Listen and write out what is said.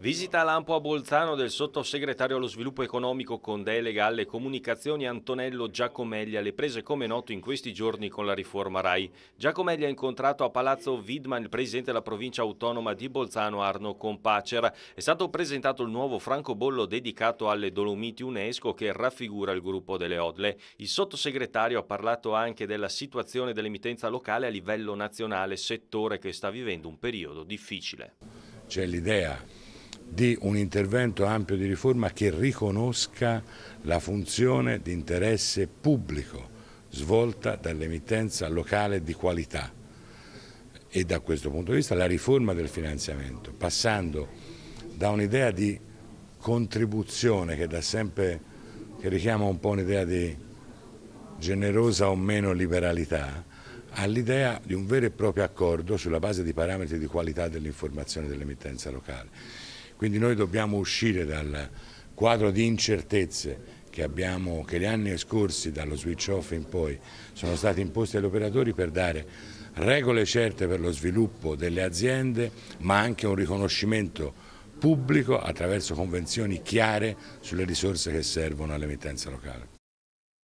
Visita a Lampo a Bolzano del sottosegretario allo sviluppo economico con delega alle comunicazioni Antonello Giacomelli alle prese come noto in questi giorni con la riforma RAI. Giacomelli ha incontrato a Palazzo Widman il presidente della provincia autonoma di Bolzano Arno Compacera. È stato presentato il nuovo francobollo dedicato alle Dolomiti UNESCO che raffigura il gruppo delle Odle. Il sottosegretario ha parlato anche della situazione dell'emittenza locale a livello nazionale, settore che sta vivendo un periodo difficile. C'è l'idea di un intervento ampio di riforma che riconosca la funzione di interesse pubblico svolta dall'emittenza locale di qualità e da questo punto di vista la riforma del finanziamento, passando da un'idea di contribuzione che da sempre che richiama un po' un'idea di generosa o meno liberalità, all'idea di un vero e proprio accordo sulla base di parametri di qualità dell'informazione dell'emittenza locale. Quindi noi dobbiamo uscire dal quadro di incertezze che, abbiamo, che gli anni scorsi dallo switch off in poi sono stati imposti agli operatori per dare regole certe per lo sviluppo delle aziende ma anche un riconoscimento pubblico attraverso convenzioni chiare sulle risorse che servono all'emittenza locale.